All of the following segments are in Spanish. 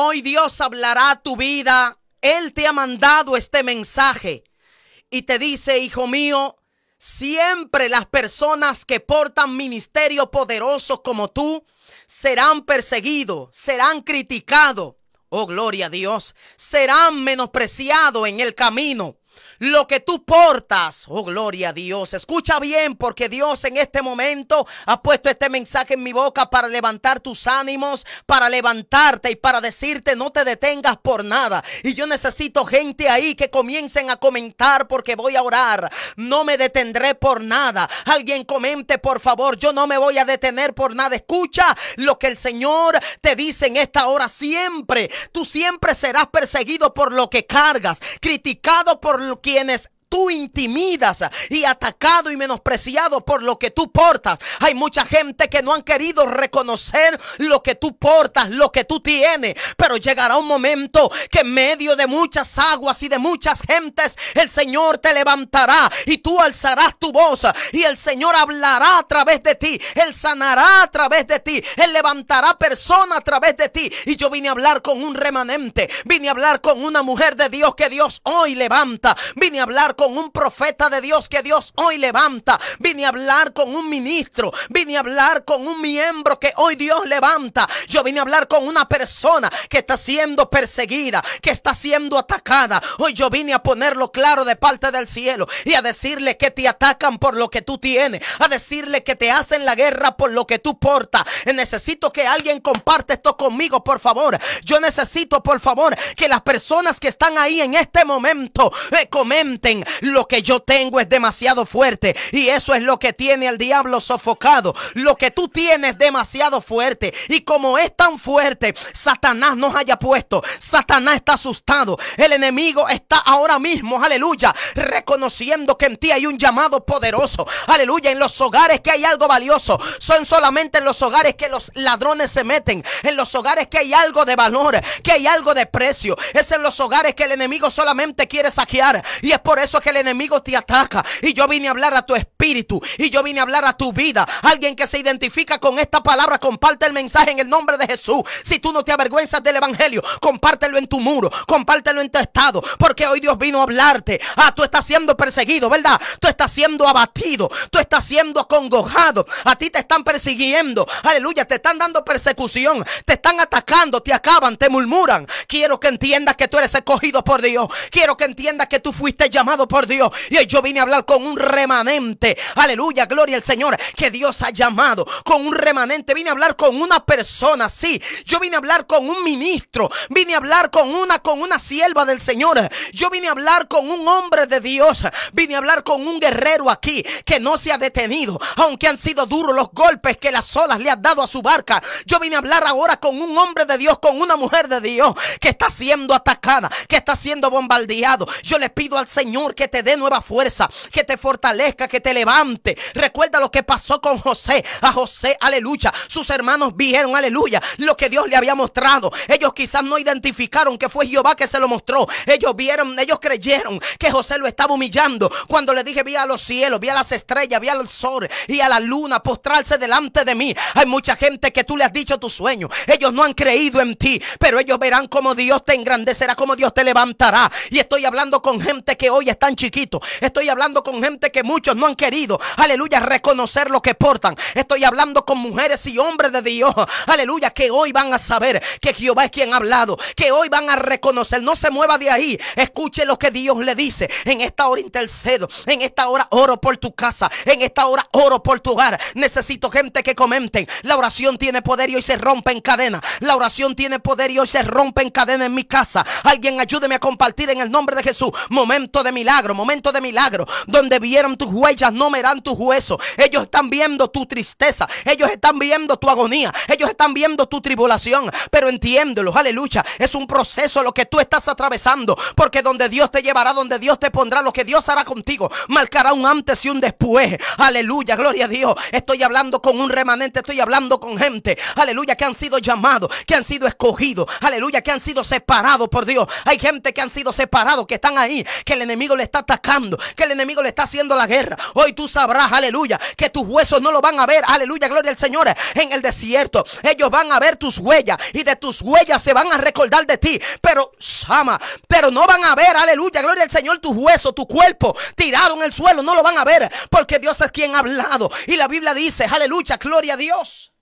Hoy Dios hablará tu vida. Él te ha mandado este mensaje y te dice, hijo mío, siempre las personas que portan ministerio poderoso como tú serán perseguidos, serán criticados. Oh, gloria a Dios, serán menospreciados en el camino lo que tú portas. Oh, gloria a Dios. Escucha bien porque Dios en este momento ha puesto este mensaje en mi boca para levantar tus ánimos, para levantarte y para decirte no te detengas por nada. Y yo necesito gente ahí que comiencen a comentar porque voy a orar. No me detendré por nada. Alguien comente por favor. Yo no me voy a detener por nada. Escucha lo que el Señor te dice en esta hora siempre. Tú siempre serás perseguido por lo que cargas, criticado por lo que quienes tú intimidas y atacado y menospreciado por lo que tú portas. Hay mucha gente que no han querido reconocer lo que tú portas, lo que tú tienes, pero llegará un momento que en medio de muchas aguas y de muchas gentes el Señor te levantará y tú alzarás tu voz y el Señor hablará a través de ti, Él sanará a través de ti, Él levantará personas a través de ti. Y yo vine a hablar con un remanente, vine a hablar con una mujer de Dios que Dios hoy levanta, vine a hablar con un profeta de Dios que Dios hoy levanta. Vine a hablar con un ministro. Vine a hablar con un miembro que hoy Dios levanta. Yo vine a hablar con una persona que está siendo perseguida, que está siendo atacada. Hoy yo vine a ponerlo claro de parte del cielo y a decirle que te atacan por lo que tú tienes. A decirle que te hacen la guerra por lo que tú portas. Necesito que alguien comparte esto conmigo, por favor. Yo necesito, por favor, que las personas que están ahí en este momento eh, comenten, lo que yo tengo es demasiado fuerte y eso es lo que tiene El diablo sofocado. Lo que tú tienes es demasiado fuerte y como es tan fuerte, Satanás nos haya puesto. Satanás está asustado. El enemigo está ahora mismo, aleluya, reconociendo que en ti hay un llamado poderoso. Aleluya, en los hogares que hay algo valioso. Son solamente en los hogares que los ladrones se meten. En los hogares que hay algo de valor, que hay algo de precio. Es en los hogares que el enemigo solamente quiere saquear. Y es por eso que el enemigo te ataca. Y yo vine a hablar a tu espíritu. Y yo vine a hablar a tu vida. Alguien que se identifica con esta palabra, comparte el mensaje en el nombre de Jesús. Si tú no te avergüenzas del evangelio, compártelo en tu muro. Compártelo en tu estado. Porque hoy Dios vino a hablarte. Ah, tú estás siendo perseguido, ¿verdad? Tú estás siendo abatido. Tú estás siendo congojado. A ti te están persiguiendo. Aleluya. Te están dando persecución. Te están atacando. Te acaban. Te murmuran. Quiero que entiendas que tú eres escogido por Dios. Quiero que entiendas que tú fuiste llamado por Dios. Y yo vine a hablar con un remanente. Aleluya, gloria al Señor que Dios ha llamado. Con un remanente. Vine a hablar con una persona, sí. Yo vine a hablar con un ministro. Vine a hablar con una, con una sierva del Señor. Yo vine a hablar con un hombre de Dios. Vine a hablar con un guerrero aquí que no se ha detenido. Aunque han sido duros los golpes que las olas le han dado a su barca. Yo vine a hablar ahora con un hombre de Dios, con una mujer de Dios que está siendo atacada, que está siendo bombardeado. Yo le pido al Señor que te dé nueva fuerza, que te fortalezca, que te levante. Recuerda lo que pasó con José. A José, aleluya. Sus hermanos vieron, aleluya, lo que Dios le había mostrado. Ellos quizás no identificaron que fue Jehová que se lo mostró. Ellos vieron, ellos creyeron que José lo estaba humillando. Cuando le dije, vi a los cielos, vi a las estrellas, vi al sol y a la luna postrarse delante de mí. Hay mucha gente que tú le has dicho tu sueño. Ellos no han creído en ti, pero ellos verán cómo Dios te engrandecerá, cómo Dios te levantará. Y estoy hablando con gente que hoy está chiquito. Estoy hablando con gente que muchos no han querido, aleluya, reconocer lo que portan. Estoy hablando con mujeres y hombres de Dios, aleluya, que hoy van a saber que Jehová es quien ha hablado, que hoy van a reconocer. No se mueva de ahí. Escuche lo que Dios le dice. En esta hora intercedo, en esta hora oro por tu casa, en esta hora oro por tu hogar. Necesito gente que comenten. La oración tiene poder y hoy se rompe en cadena. La oración tiene poder y hoy se rompe en cadena en mi casa. Alguien ayúdeme a compartir en el nombre de Jesús. Momento de milagro momento de milagro, donde vieron tus huellas, no verán tus huesos. Ellos están viendo tu tristeza, ellos están viendo tu agonía, ellos están viendo tu tribulación, pero entiéndelos, aleluya, es un proceso lo que tú estás atravesando, porque donde Dios te llevará, donde Dios te pondrá, lo que Dios hará contigo, marcará un antes y un después. Aleluya, gloria a Dios. Estoy hablando con un remanente, estoy hablando con gente, aleluya, que han sido llamados, que han sido escogidos, aleluya, que han sido separados por Dios. Hay gente que han sido separados, que están ahí, que el enemigo le está atacando, que el enemigo le está haciendo la guerra. Hoy tú sabrás, aleluya, que tus huesos no lo van a ver, aleluya, gloria al Señor, en el desierto. Ellos van a ver tus huellas y de tus huellas se van a recordar de ti. Pero, Sama, pero no van a ver, aleluya, gloria al Señor, tus huesos, tu cuerpo tirado en el suelo, no lo van a ver, porque Dios es quien ha hablado. Y la Biblia dice, aleluya, gloria a Dios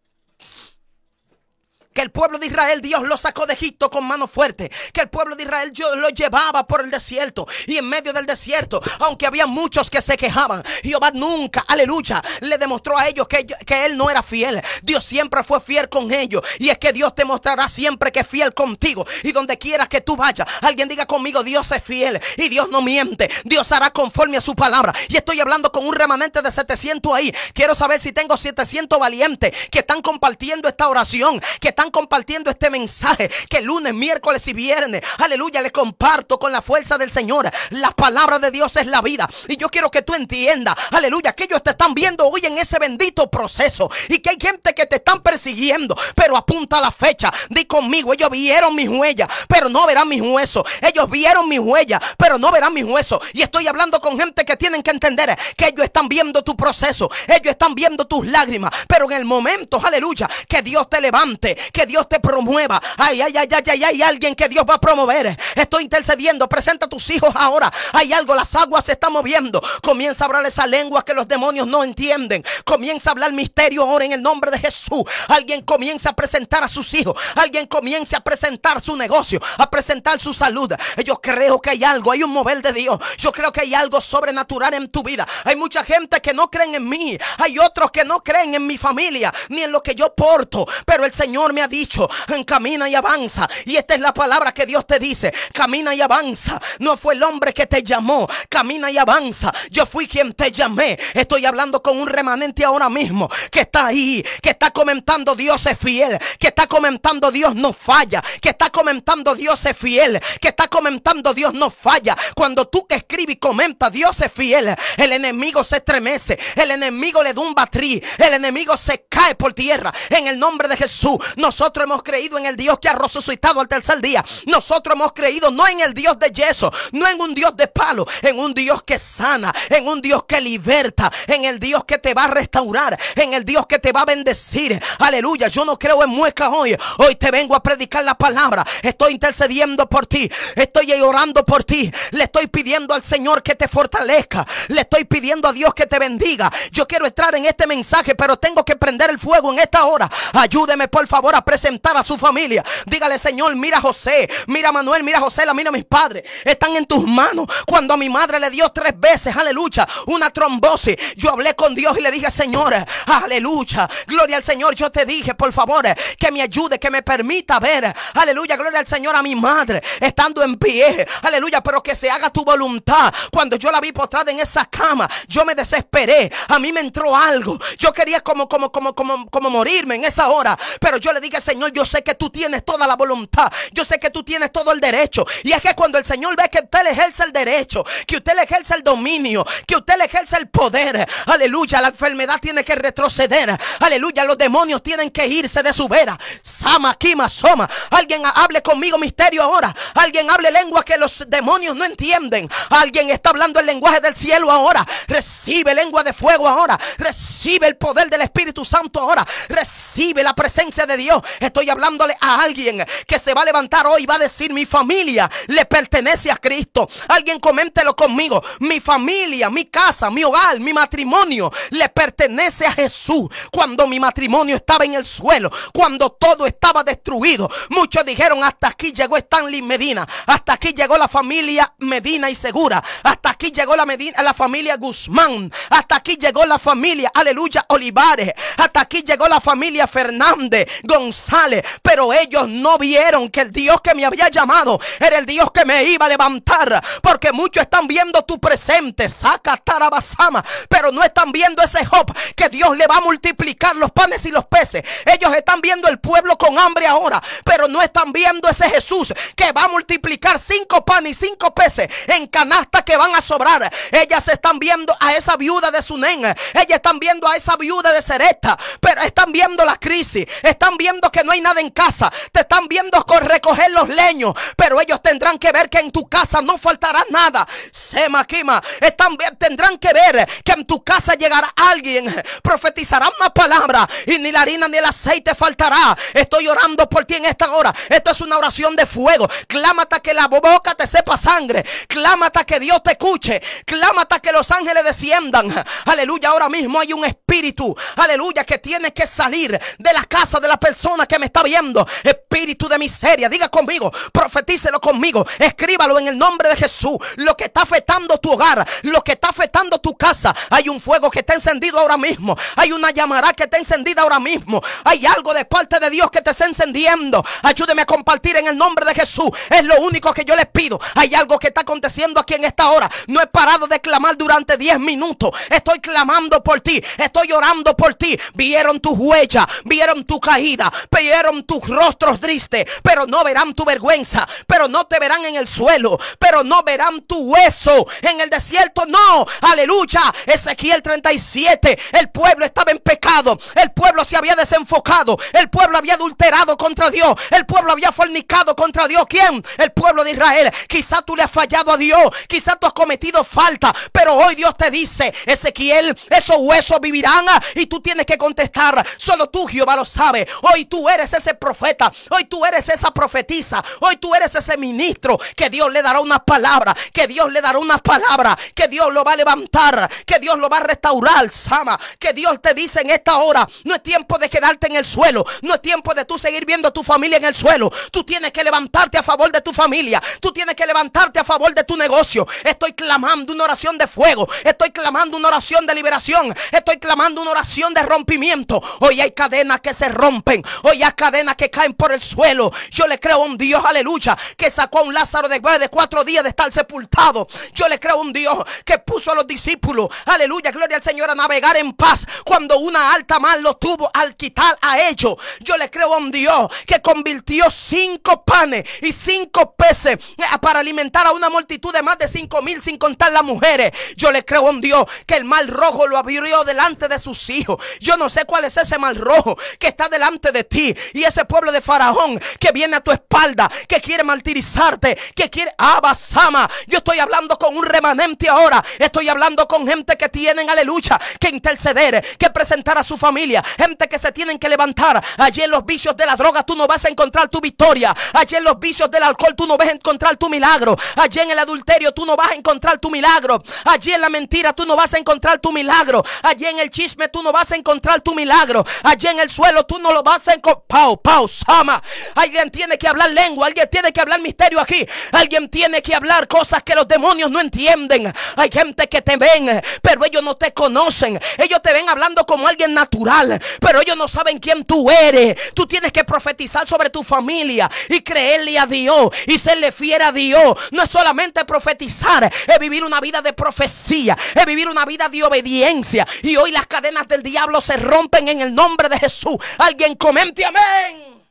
que el pueblo de Israel Dios lo sacó de Egipto con mano fuerte, que el pueblo de Israel Dios lo llevaba por el desierto y en medio del desierto, aunque había muchos que se quejaban, Jehová nunca, aleluya, le demostró a ellos que, que él no era fiel. Dios siempre fue fiel con ellos y es que Dios te mostrará siempre que es fiel contigo y donde quieras que tú vayas, alguien diga conmigo, Dios es fiel y Dios no miente, Dios hará conforme a su palabra. Y estoy hablando con un remanente de 700 ahí. Quiero saber si tengo 700 valientes que están compartiendo esta oración, que están compartiendo este mensaje que lunes, miércoles y viernes, aleluya, les comparto con la fuerza del Señor. La palabra de Dios es la vida. Y yo quiero que tú entiendas, aleluya, que ellos te están viendo hoy en ese bendito proceso y que hay gente que te están persiguiendo, pero apunta la fecha. Di conmigo, ellos vieron mis huellas, pero no verán mis huesos. Ellos vieron mis huellas, pero no verán mis huesos. Y estoy hablando con gente que tienen que entender que ellos están viendo tu proceso, ellos están viendo tus lágrimas, pero en el momento, aleluya, que Dios te levante, que Dios te promueva. Ay, ay, ay, ay, ay, hay alguien que Dios va a promover. Estoy intercediendo. Presenta a tus hijos ahora. Hay algo, las aguas se están moviendo. Comienza a hablar esa lengua que los demonios no entienden. Comienza a hablar misterio ahora en el nombre de Jesús. Alguien comienza a presentar a sus hijos. Alguien comienza a presentar su negocio, a presentar su salud. Yo creo que hay algo, hay un mover de Dios. Yo creo que hay algo sobrenatural en tu vida. Hay mucha gente que no creen en mí. Hay otros que no creen en mi familia, ni en lo que yo porto. Pero el Señor me ha dicho, camina y avanza. Y esta es la palabra que Dios te dice, camina y avanza. No fue el hombre que te llamó, camina y avanza. Yo fui quien te llamé. Estoy hablando con un remanente ahora mismo que está ahí, que está comentando Dios es fiel, que está comentando Dios no falla, que está comentando Dios es fiel, que está comentando Dios no falla. Cuando tú que escribes y comenta Dios es fiel, el enemigo se estremece, el enemigo le da un batrí, el enemigo se cae por tierra. En el nombre de Jesús, nosotros hemos creído en el Dios que ha resucitado al tercer día. Nosotros hemos creído no en el Dios de yeso, no en un Dios de palo, en un Dios que sana, en un Dios que liberta, en el Dios que te va a restaurar, en el Dios que te va a bendecir. Aleluya, yo no creo en muecas hoy. Hoy te vengo a predicar la palabra. Estoy intercediendo por ti. Estoy orando por ti. Le estoy pidiendo al Señor que te fortalezca. Le estoy pidiendo a Dios que te bendiga. Yo quiero entrar en este mensaje, pero tengo que prender el fuego en esta hora. Ayúdeme por favor presentar a su familia. Dígale, Señor, mira a José, mira Manuel, mira a José, la mira a mis padres. Están en tus manos. Cuando a mi madre le dio tres veces, aleluya, una trombosis, yo hablé con Dios y le dije, Señor, aleluya, gloria al Señor. Yo te dije, por favor, que me ayude, que me permita ver, aleluya, gloria al Señor, a mi madre estando en pie, aleluya, pero que se haga tu voluntad. Cuando yo la vi postrada en esa cama, yo me desesperé. A mí me entró algo. Yo quería como, como, como, como, como morirme en esa hora, pero yo le dije, diga, Señor, yo sé que tú tienes toda la voluntad, yo sé que tú tienes todo el derecho. Y es que cuando el Señor ve que usted le ejerce el derecho, que usted le ejerce el dominio, que usted le ejerce el poder, aleluya, la enfermedad tiene que retroceder, aleluya, los demonios tienen que irse de su vera. Sama, Kima, Soma, alguien hable conmigo misterio ahora, alguien hable lengua que los demonios no entienden, alguien está hablando el lenguaje del cielo ahora, recibe lengua de fuego ahora, recibe el poder del Espíritu Santo ahora, recibe la presencia de Dios estoy hablándole a alguien que se va a levantar hoy y va a decir, mi familia le pertenece a Cristo. Alguien coméntelo conmigo. Mi familia, mi casa, mi hogar, mi matrimonio le pertenece a Jesús. Cuando mi matrimonio estaba en el suelo, cuando todo estaba destruido, muchos dijeron, hasta aquí llegó Stanley Medina, hasta aquí llegó la familia Medina y Segura, hasta aquí llegó la, la familia Guzmán, hasta aquí llegó la familia, aleluya, Olivares, hasta aquí llegó la familia Fernández, sale, pero ellos no vieron que el Dios que me había llamado era el Dios que me iba a levantar, porque muchos están viendo tu presente, saca Tarabasama, pero no están viendo ese Job que Dios le va a multiplicar los panes y los peces. Ellos están viendo el pueblo con hambre ahora, pero no están viendo ese Jesús que va a multiplicar cinco panes y cinco peces en canasta que van a sobrar. Ellas están viendo a esa viuda de Sunén, ellas están viendo a esa viuda de Sereta, pero están viendo la crisis, están viendo que no hay nada en casa, te están viendo Con recoger los leños, pero ellos tendrán que ver que en tu casa no faltará nada. Semaquima, están tendrán que ver que en tu casa llegará alguien, profetizará una palabra y ni la harina ni el aceite faltará. Estoy orando por ti en esta hora. Esto es una oración de fuego. Clámata que la boca te sepa sangre. Clámata que Dios te escuche. Clámata que los ángeles desciendan. Aleluya, ahora mismo hay un espíritu. Aleluya, que tiene que salir de la casa de la persona que me está viendo. Espíritu de miseria, diga conmigo, profetícelo conmigo, escríbalo en el nombre de Jesús. Lo que está afectando tu hogar, lo que está afectando tu casa, hay un fuego que está encendido ahora mismo, hay una llamará que está encendida ahora mismo, hay algo de parte de Dios que te está encendiendo. Ayúdeme a compartir en el nombre de Jesús, es lo único que yo les pido. Hay algo que está aconteciendo aquí en esta hora. No he parado de clamar durante 10 minutos. Estoy clamando por ti. Estoy orando por ti. Vieron tus huellas. Vieron tu caída peyeron tus rostros tristes, pero no verán tu vergüenza, pero no te verán en el suelo, pero no verán tu hueso en el desierto. No, aleluya. Ezequiel 37, el pueblo estaba en pecado, el pueblo se había desenfocado, el pueblo había adulterado contra Dios, el pueblo había fornicado contra Dios. ¿Quién? El pueblo de Israel. Quizá tú le has fallado a Dios, quizá tú has cometido falta, pero hoy Dios te dice, Ezequiel, esos huesos vivirán ah, y tú tienes que contestar. Solo tú, Jehová, lo sabe. Hoy tú eres ese profeta, hoy tú eres esa profetisa, hoy tú eres ese ministro que Dios le dará una palabra, que Dios le dará una palabra, que Dios lo va a levantar, que Dios lo va a restaurar, Sama, que Dios te dice en esta hora, no es tiempo de quedarte en el suelo, no es tiempo de tú seguir viendo a tu familia en el suelo, tú tienes que levantarte a favor de tu familia, tú tienes que levantarte a favor de tu negocio, estoy clamando una oración de fuego, estoy clamando una oración de liberación, estoy clamando una oración de rompimiento, hoy hay cadenas que se rompen, Hoy hay cadenas que caen por el suelo. Yo le creo a un Dios, aleluya, que sacó a un Lázaro de cuatro días de estar sepultado. Yo le creo a un Dios que puso a los discípulos, aleluya, gloria al Señor, a navegar en paz cuando una alta mar lo tuvo al quitar a ellos. Yo le creo a un Dios que convirtió cinco panes y cinco peces eh, para alimentar a una multitud de más de cinco mil sin contar las mujeres. Yo le creo a un Dios que el mal rojo lo abrió delante de sus hijos. Yo no sé cuál es ese mal rojo que está delante de ti. Y ese pueblo de Faraón que viene a tu espalda, que quiere martirizarte, que quiere... Abasama, ah, yo estoy hablando con un remanente ahora. Estoy hablando con gente que tienen, aleluya, que interceder, que presentar a su familia. Gente que se tienen que levantar. Allí en los vicios de la droga tú no vas a encontrar tu victoria. Allí en los vicios del alcohol tú no vas a encontrar tu milagro. Allí en el adulterio tú no vas a encontrar tu milagro. Allí en la mentira tú no vas a encontrar tu milagro. Allí en el chisme tú no vas a encontrar tu milagro. Allí en el suelo tú no lo vas con Pau, Pau, Sama. Alguien tiene que hablar lengua, alguien tiene que hablar misterio aquí. Alguien tiene que hablar cosas que los demonios no entienden. Hay gente que te ven, pero ellos no te conocen. Ellos te ven hablando como alguien natural, pero ellos no saben quién tú eres. Tú tienes que profetizar sobre tu familia y creerle a Dios y serle fiel a Dios. No es solamente profetizar, es vivir una vida de profecía, es vivir una vida de obediencia. Y hoy las cadenas del diablo se rompen en el nombre de Jesús. Alguien con mesmo amém.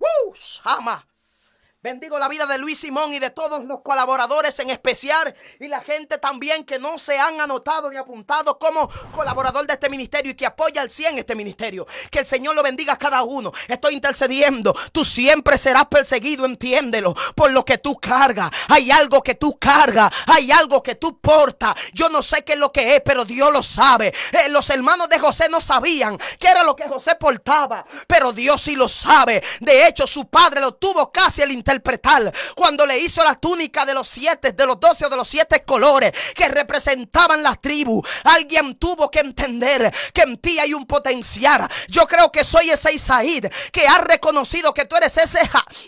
Uh, chama. Bendigo la vida de Luis Simón y de todos los colaboradores en especial y la gente también que no se han anotado ni apuntado como colaborador de este ministerio y que apoya al 100 este ministerio. Que el Señor lo bendiga a cada uno. Estoy intercediendo. Tú siempre serás perseguido, entiéndelo, por lo que tú cargas. Hay algo que tú cargas, hay algo que tú portas. Yo no sé qué es lo que es, pero Dios lo sabe. Eh, los hermanos de José no sabían qué era lo que José portaba, pero Dios sí lo sabe. De hecho, su padre lo tuvo casi al interés cuando le hizo la túnica de los siete, de los doce o de los siete colores que representaban la tribu Alguien tuvo que entender que en ti hay un potencial. Yo creo que soy ese Isaíd que ha reconocido que tú eres ese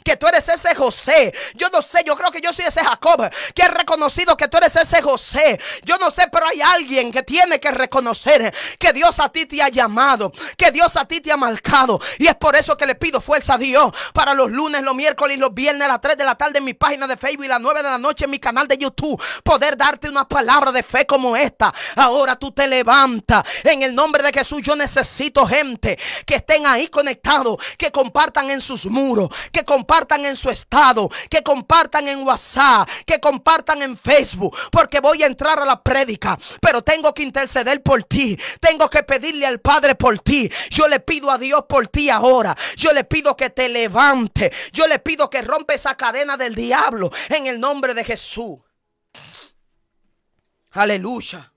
que tú eres ese José. Yo no sé, yo creo que yo soy ese Jacob que ha reconocido que tú eres ese José. Yo no sé, pero hay alguien que tiene que reconocer que Dios a ti te ha llamado, que Dios a ti te ha marcado y es por eso que le pido fuerza a Dios para los lunes, los miércoles y los viernes en a las 3 de la tarde en mi página de Facebook y a las 9 de la noche en mi canal de YouTube. Poder darte una palabra de fe como esta. Ahora tú te levantas. En el nombre de Jesús yo necesito gente que estén ahí conectados, que compartan en sus muros, que compartan en su estado, que compartan en WhatsApp, que compartan en Facebook. Porque voy a entrar a la prédica, pero tengo que interceder por ti. Tengo que pedirle al Padre por ti. Yo le pido a Dios por ti ahora. Yo le pido que te levante. Yo le pido que rompa rompe esa cadena del diablo en el nombre de Jesús. Aleluya.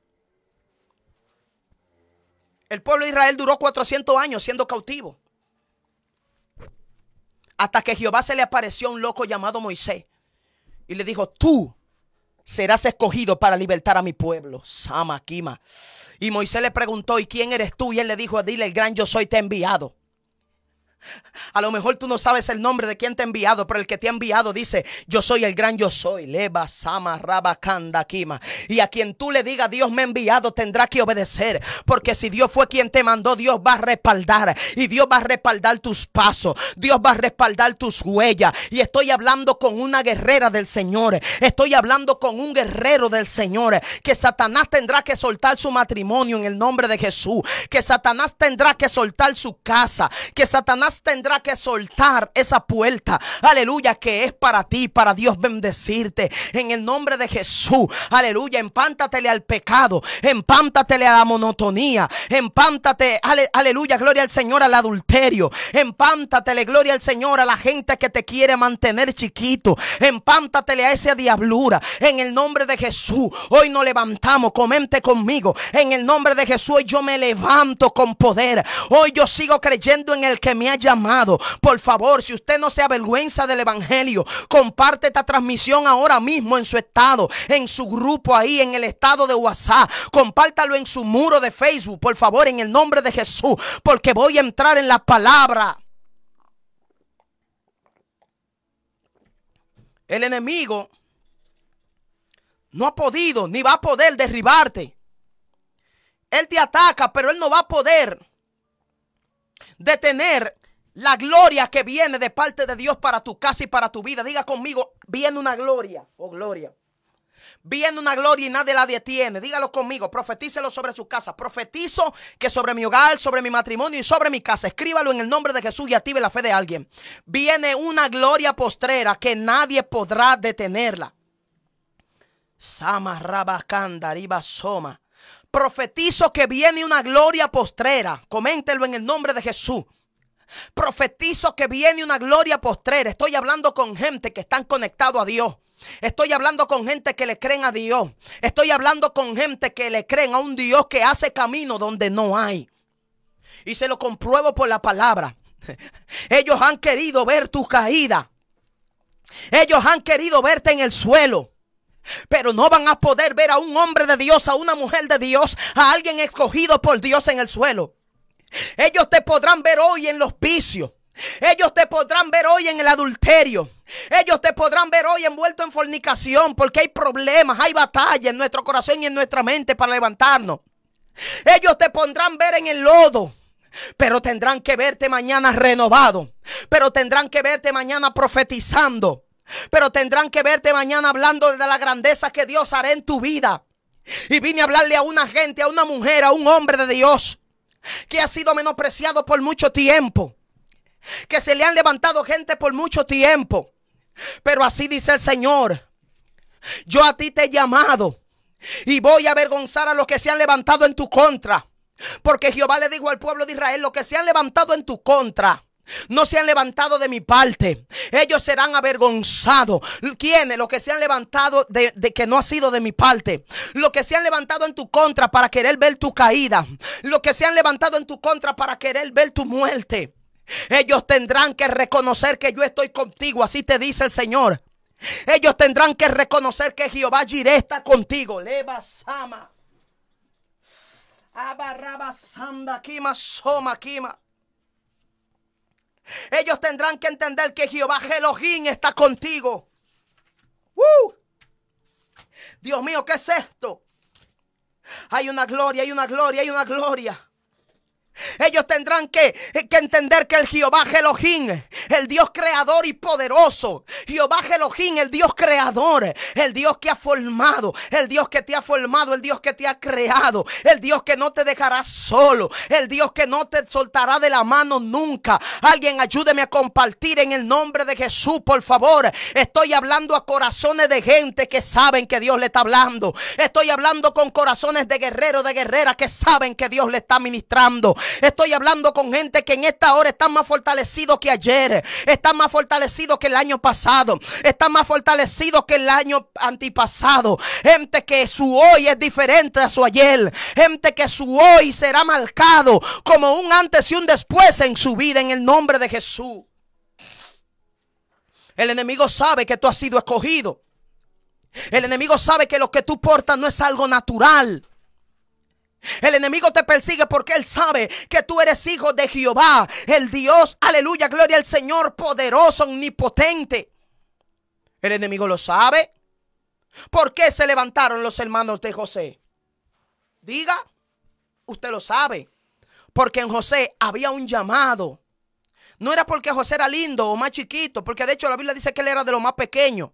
El pueblo de Israel duró 400 años siendo cautivo. Hasta que Jehová se le apareció un loco llamado Moisés y le dijo, tú serás escogido para libertar a mi pueblo. Sama, Y Moisés le preguntó, ¿y quién eres tú? Y él le dijo, dile, el gran yo soy, te enviado. A lo mejor tú no sabes el nombre de quien te ha enviado, pero el que te ha enviado dice, yo soy el gran yo soy, Leva Sama Y a quien tú le digas, Dios me ha enviado, tendrá que obedecer, porque si Dios fue quien te mandó, Dios va a respaldar y Dios va a respaldar tus pasos, Dios va a respaldar tus huellas. Y estoy hablando con una guerrera del Señor, estoy hablando con un guerrero del Señor, que Satanás tendrá que soltar su matrimonio en el nombre de Jesús, que Satanás tendrá que soltar su casa, que Satanás tendrá que soltar esa puerta. Aleluya, que es para ti, para Dios bendecirte. En el nombre de Jesús. Aleluya, empántatele al pecado. Empántatele a la monotonía. Empántate, aleluya, gloria al Señor, al adulterio. Empántatele, gloria al Señor, a la gente que te quiere mantener chiquito. Empántatele a esa diablura. En el nombre de Jesús. Hoy nos levantamos. Comente conmigo. En el nombre de Jesús, hoy yo me levanto con poder. Hoy yo sigo creyendo en el que me ha llamado. Por favor, si usted no se avergüenza del Evangelio, comparte esta transmisión ahora mismo en su estado, en su grupo ahí, en el estado de WhatsApp. Compártalo en su muro de Facebook, por favor, en el nombre de Jesús, porque voy a entrar en la palabra. El enemigo no ha podido ni va a poder derribarte. Él te ataca, pero él no va a poder detener la gloria que viene de parte de Dios para tu casa y para tu vida. Diga conmigo, viene una gloria. Oh, gloria. Viene una gloria y nadie la detiene. Dígalo conmigo. Profetícelo sobre su casa. Profetizo que sobre mi hogar, sobre mi matrimonio y sobre mi casa. Escríbalo en el nombre de Jesús y active la fe de alguien. Viene una gloria postrera que nadie podrá detenerla. Sama soma. Profetizo que viene una gloria postrera. Coméntelo en el nombre de Jesús Profetizo que viene una gloria postrera. Estoy hablando con gente que están conectados a Dios. Estoy hablando con gente que le creen a Dios. Estoy hablando con gente que le creen a un Dios que hace camino donde no hay. Y se lo compruebo por la palabra. Ellos han querido ver tu caída. Ellos han querido verte en el suelo. Pero no van a poder ver a un hombre de Dios, a una mujer de Dios, a alguien escogido por Dios en el suelo. Ellos te podrán ver hoy en los vicios. Ellos te podrán ver hoy en el adulterio. Ellos te podrán ver hoy envuelto en fornicación porque hay problemas, hay batallas en nuestro corazón y en nuestra mente para levantarnos. Ellos te pondrán ver en el lodo. Pero tendrán que verte mañana renovado. Pero tendrán que verte mañana profetizando. Pero tendrán que verte mañana hablando de la grandeza que Dios hará en tu vida. Y vine a hablarle a una gente, a una mujer, a un hombre de Dios que ha sido menospreciado por mucho tiempo, que se le han levantado gente por mucho tiempo. Pero así dice el Señor, yo a ti te he llamado y voy a avergonzar a los que se han levantado en tu contra. Porque Jehová le dijo al pueblo de Israel, los que se han levantado en tu contra, no se han levantado de mi parte. Ellos serán avergonzados. ¿Quiénes? Los que se han levantado de, que no ha sido de mi parte. Los que se han levantado en tu contra para querer ver tu caída. Los que se han levantado en tu contra para querer ver tu muerte. Ellos tendrán que reconocer que yo estoy contigo. Así te dice el Señor. Ellos tendrán que reconocer que Jehová Jireh está contigo. Leva Sama. Abarraba Sanda Kima Soma Kima. Ellos tendrán que entender que Jehová Elohim está contigo. Dios mío, ¿qué es esto? Hay una gloria, hay una gloria, hay una gloria. Ellos tendrán que, entender que el Jehová Elohim, el Dios creador y poderoso, Jehová Elohim, el Dios creador, el Dios que ha formado, el Dios que te ha formado, el Dios que te ha creado, el Dios que no te dejará solo, el Dios que no te soltará de la mano nunca. Alguien ayúdeme a compartir en el nombre de Jesús, por favor. Estoy hablando a corazones de gente que saben que Dios le está hablando. Estoy hablando con corazones de guerreros, de guerreras que saben que Dios le está ministrando. Estoy hablando con gente que en esta hora está más fortalecido que ayer. está más fortalecido que el año pasado. está más fortalecido que el año antipasado. Gente que su hoy es diferente a su ayer. Gente que su hoy será marcado como un antes y un después en su vida en el nombre de Jesús. El enemigo sabe que tú has sido escogido. El enemigo sabe que lo que tú portas no es algo natural. El enemigo te persigue porque él sabe que tú eres hijo de Jehová, el Dios, aleluya, gloria al Señor, poderoso, omnipotente. El enemigo lo sabe. ¿Por qué se levantaron los hermanos de José? Diga, usted lo sabe. Porque en José había un llamado. No era porque José era lindo o más chiquito, porque de hecho la Biblia dice que él era de los más pequeños.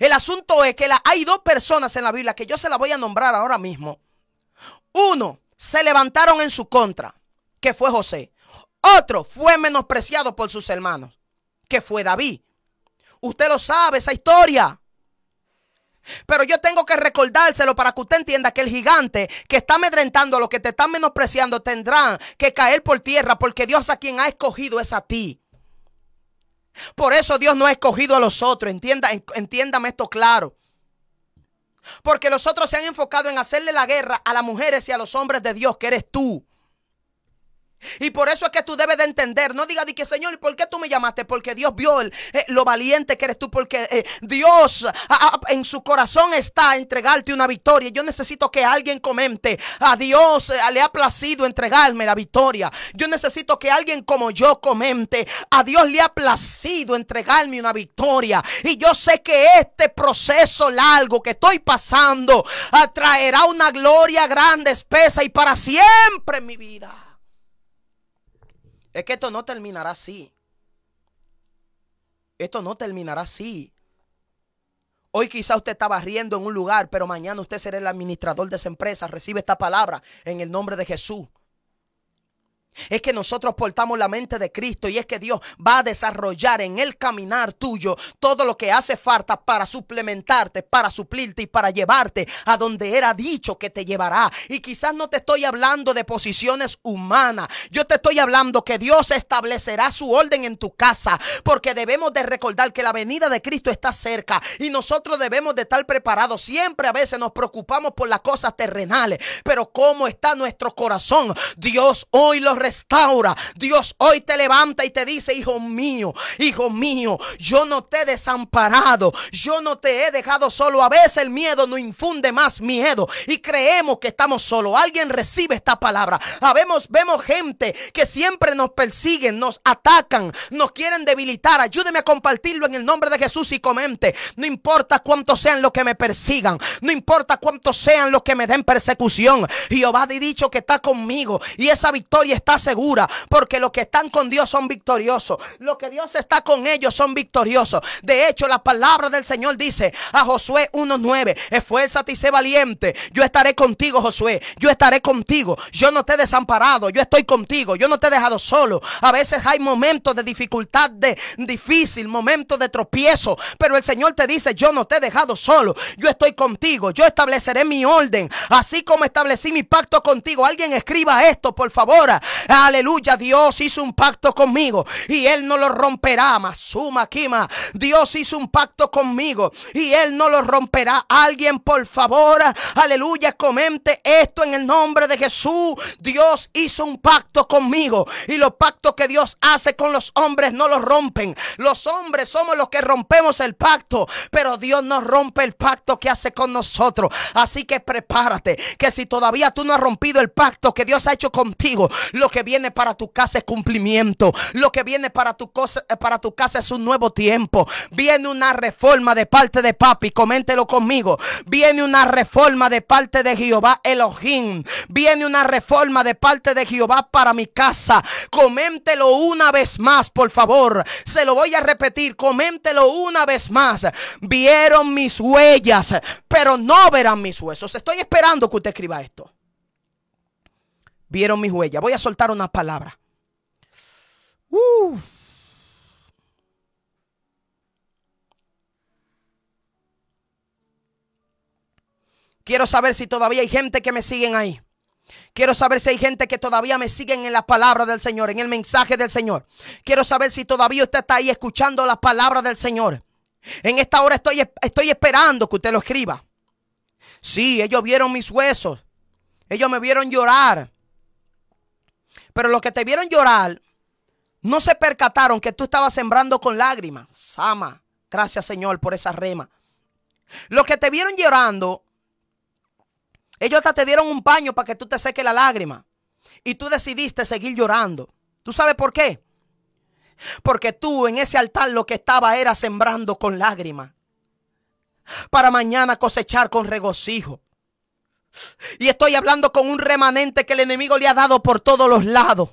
El asunto es que hay dos personas en la Biblia que yo se las voy a nombrar ahora mismo. Uno, se levantaron en su contra, que fue José. Otro fue menospreciado por sus hermanos, que fue David. Usted lo sabe, esa historia. Pero yo tengo que recordárselo para que usted entienda que el gigante que está amedrentando, los que te están menospreciando, tendrá que caer por tierra porque Dios a quien ha escogido es a ti. Por eso Dios no ha escogido a los otros. Entienda, entiéndame esto claro. Porque los otros se han enfocado en hacerle la guerra a las mujeres y a los hombres de Dios, que eres tú. Y por eso es que tú debes de entender. No digas, que Señor, ¿por qué tú me llamaste? Porque Dios vio eh, lo valiente que eres tú. Porque eh, Dios en su corazón está entregarte una victoria. Yo necesito que alguien comente. A Dios eh, le ha placido entregarme la victoria. Yo necesito que alguien como yo comente. A Dios le ha placido entregarme una victoria. Y yo sé que este proceso largo que estoy pasando atraerá una gloria grande, espesa y para siempre en mi vida. Es que esto no terminará así. Esto no terminará así. Hoy quizá usted estaba riendo en un lugar, pero mañana usted será el administrador de esa empresa. Recibe esta palabra en el nombre de Jesús. Es que nosotros portamos la mente de Cristo y es que Dios va a desarrollar en el caminar tuyo todo lo que hace falta para suplementarte, para suplirte y para llevarte a donde era dicho que te llevará. Y quizás no te estoy hablando de posiciones humanas, yo te estoy hablando que Dios establecerá su orden en tu casa, porque debemos de recordar que la venida de Cristo está cerca y nosotros debemos de estar preparados. Siempre a veces nos preocupamos por las cosas terrenales, pero cómo está nuestro corazón. Dios hoy los restaura. Dios hoy te levanta y te dice, hijo mío, hijo mío, yo no te he desamparado, yo no te he dejado solo. A veces el miedo no infunde más miedo y creemos que estamos solo Alguien recibe esta palabra. Habemos, vemos gente que siempre nos persiguen, nos atacan, nos quieren debilitar. Ayúdeme a compartirlo en el nombre de Jesús y comente. No importa cuántos sean los que me persigan, no importa cuántos sean los que me den persecución. Jehová ha dicho que está conmigo y esa victoria está segura, porque los que están con Dios son victoriosos. Los que Dios está con ellos son victoriosos. De hecho, la palabra del Señor dice a Josué 1.9, esfuérzate y sé valiente. Yo estaré contigo, Josué. Yo estaré contigo. Yo no te he desamparado. Yo estoy contigo. Yo no te he dejado solo. A veces hay momentos de dificultad de difícil, momentos de tropiezo, pero el Señor te dice, yo no te he dejado solo. Yo estoy contigo. Yo estableceré mi orden, así como establecí mi pacto contigo. Alguien escriba esto, por favor. Aleluya, Dios hizo un pacto conmigo y Él no lo romperá. Más suma, Dios hizo un pacto conmigo y Él no lo romperá. Alguien, por favor, aleluya, comente esto en el nombre de Jesús. Dios hizo un pacto conmigo y los pactos que Dios hace con los hombres no los rompen. Los hombres somos los que rompemos el pacto, pero Dios no rompe el pacto que hace con nosotros. Así que prepárate, que si todavía tú no has rompido el pacto que Dios ha hecho contigo, lo que viene para tu casa es cumplimiento. Lo que viene para tu, cosa, eh, para tu casa es un nuevo tiempo. Viene una reforma de parte de papi. Coméntelo conmigo. Viene una reforma de parte de Jehová Elohim. Viene una reforma de parte de Jehová para mi casa. Coméntelo una vez más, por favor. Se lo voy a repetir. Coméntelo una vez más. Vieron mis huellas, pero no verán mis huesos. Estoy esperando que usted escriba esto vieron mis huellas. Voy a soltar una palabra. Quiero saber si todavía hay gente que me siguen ahí. Quiero saber si hay gente que todavía me siguen en la palabra del Señor, en el mensaje del Señor. Quiero saber si todavía usted está ahí escuchando las palabras del Señor. En esta hora estoy, estoy esperando que usted lo escriba. Sí, ellos vieron mis huesos. Ellos me vieron llorar. Pero los que te vieron llorar no se percataron que tú estabas sembrando con lágrimas. Sama, gracias Señor por esa rema. Los que te vieron llorando, ellos hasta te dieron un paño para que tú te seques la lágrima. Y tú decidiste seguir llorando. ¿Tú sabes por qué? Porque tú en ese altar lo que estaba era sembrando con lágrimas. Para mañana cosechar con regocijo. Y estoy hablando con un remanente que el enemigo le ha dado por todos los lados.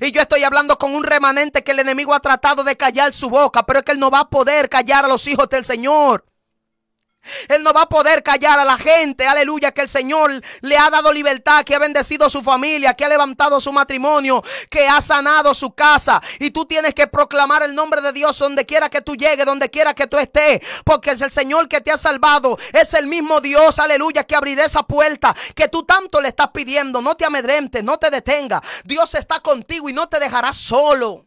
Y yo estoy hablando con un remanente que el enemigo ha tratado de callar su boca, pero es que él no va a poder callar a los hijos del Señor. Él no va a poder callar a la gente, aleluya, que el Señor le ha dado libertad, que ha bendecido su familia, que ha levantado su matrimonio, que ha sanado su casa. Y tú tienes que proclamar el nombre de Dios donde quiera que tú llegues, donde quiera que tú estés, porque es el Señor que te ha salvado, es el mismo Dios, aleluya, que abrirá esa puerta que tú tanto le estás pidiendo. No te amedrentes, no te detengas Dios está contigo y no te dejará solo.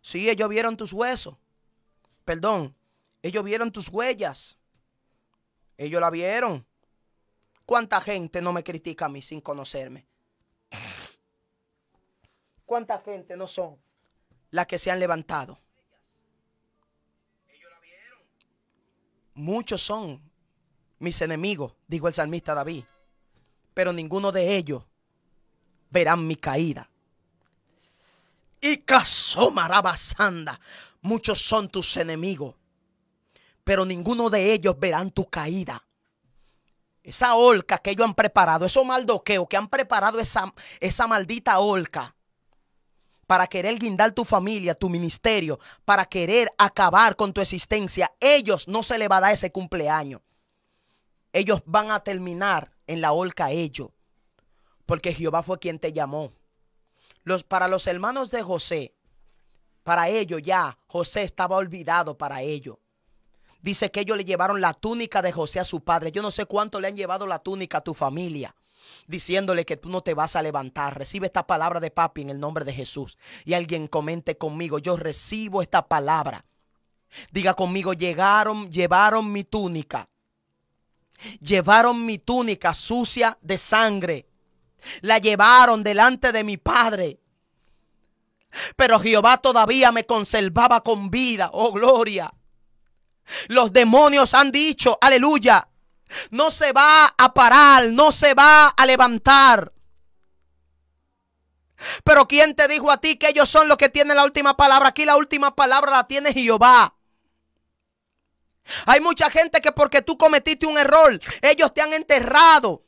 Si sí, ellos vieron tus huesos, perdón, ellos vieron tus huellas. Ellos la vieron. ¿Cuánta gente no me critica a mí sin conocerme? ¿Cuánta gente no son las que se han levantado? Ellos la vieron. Muchos son mis enemigos, dijo el salmista David, pero ninguno de ellos verán mi caída. Y casó Marabasanda, muchos son tus enemigos, pero ninguno de ellos verán tu caída. Esa olca que ellos han preparado, esos maldoqueos que han preparado esa, esa maldita holca para querer guindar tu familia, tu ministerio, para querer acabar con tu existencia, ellos no se le va a dar ese cumpleaños. Ellos van a terminar en la holca ellos, porque Jehová fue quien te llamó. Los, para los hermanos de José, para ellos ya José estaba olvidado para ellos. Dice que ellos le llevaron la túnica de José a su padre. Yo no sé cuánto le han llevado la túnica a tu familia diciéndole que tú no te vas a levantar. Recibe esta palabra de papi en el nombre de Jesús. Y alguien comente conmigo, yo recibo esta palabra. Diga conmigo, llegaron, llevaron mi túnica. Llevaron mi túnica sucia de sangre. La llevaron delante de mi padre. Pero Jehová todavía me conservaba con vida. Oh, gloria. Los demonios han dicho, aleluya, no se va a parar, no se va a levantar. Pero ¿quién te dijo a ti que ellos son los que tienen la última palabra? Aquí la última palabra la tiene Jehová. Hay mucha gente que porque tú cometiste un error, ellos te han enterrado.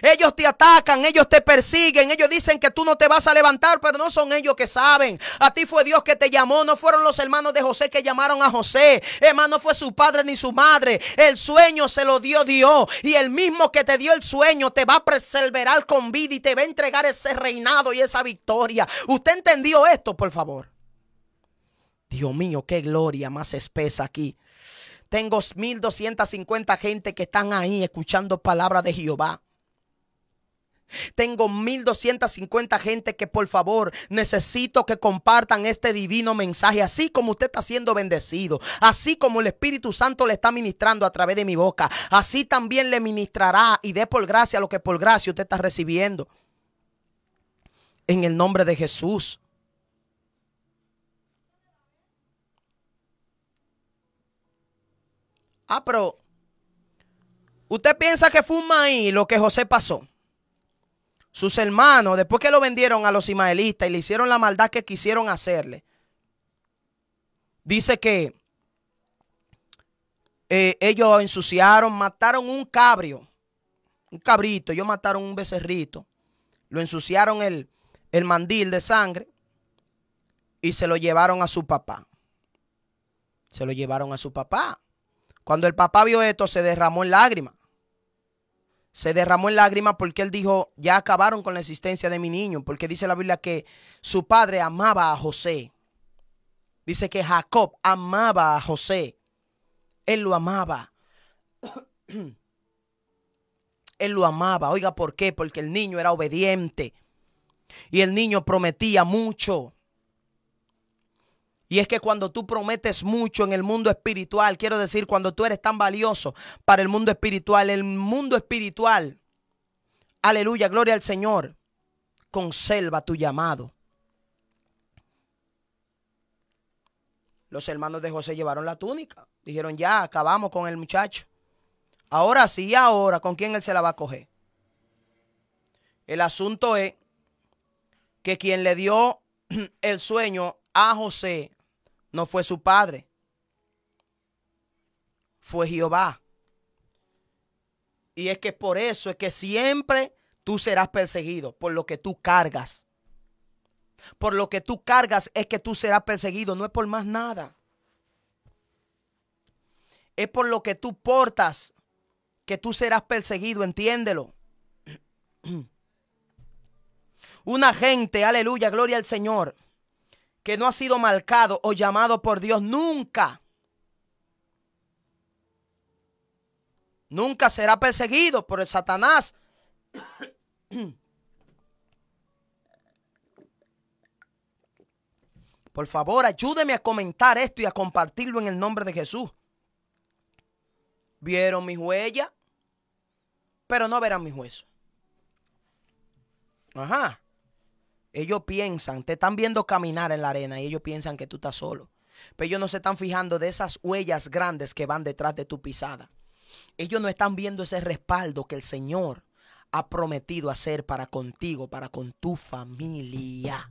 Ellos te atacan, ellos te persiguen, ellos dicen que tú no te vas a levantar, pero no son ellos que saben. A ti fue Dios que te llamó, no fueron los hermanos de José que llamaron a José. Hermano, no fue su padre ni su madre. El sueño se lo dio Dios. Y el mismo que te dio el sueño te va a preservar con vida y te va a entregar ese reinado y esa victoria. ¿Usted entendió esto, por favor? Dios mío, qué gloria más espesa aquí. Tengo 1250 gente que están ahí escuchando palabras de Jehová. Tengo 1250 gente que por favor necesito que compartan este divino mensaje, así como usted está siendo bendecido, así como el Espíritu Santo le está ministrando a través de mi boca, así también le ministrará y dé por gracia lo que por gracia usted está recibiendo. En el nombre de Jesús. Ah, pero usted piensa que fuma un lo que José pasó sus hermanos, después que lo vendieron a los ismaelistas y le hicieron la maldad que quisieron hacerle, dice que eh, ellos ensuciaron, mataron un cabrio, un cabrito, ellos mataron un becerrito, lo ensuciaron el, el mandil de sangre y se lo llevaron a su papá. Se lo llevaron a su papá. Cuando el papá vio esto, se derramó en lágrimas se derramó en lágrimas porque él dijo, ya acabaron con la existencia de mi niño, porque dice la Biblia que su padre amaba a José. Dice que Jacob amaba a José. Él lo amaba. él lo amaba. Oiga, ¿por qué? Porque el niño era obediente. Y el niño prometía mucho. Y es que cuando tú prometes mucho en el mundo espiritual, quiero decir, cuando tú eres tan valioso para el mundo espiritual, el mundo espiritual, aleluya, gloria al Señor, conserva tu llamado. Los hermanos de José llevaron la túnica. Dijeron, ya, acabamos con el muchacho. Ahora sí, ahora, ¿con quién él se la va a coger? El asunto es que quien le dio el sueño a José no fue su padre. Fue Jehová. Y es que por eso es que siempre tú serás perseguido por lo que tú cargas. Por lo que tú cargas es que tú serás perseguido, no es por más nada. Es por lo que tú portas que tú serás perseguido, entiéndelo. Una gente, aleluya, gloria al Señor, que no ha sido marcado o llamado por Dios nunca. Nunca será perseguido por el Satanás. Por favor, ayúdeme a comentar esto y a compartirlo en el nombre de Jesús. Vieron mis huellas, pero no verán mis huesos. Ajá. Ellos piensan, te están viendo caminar en la arena y ellos piensan que tú estás solo. Pero ellos no se están fijando de esas huellas grandes que van detrás de tu pisada. Ellos no están viendo ese respaldo que el Señor ha prometido hacer para contigo, para con tu familia.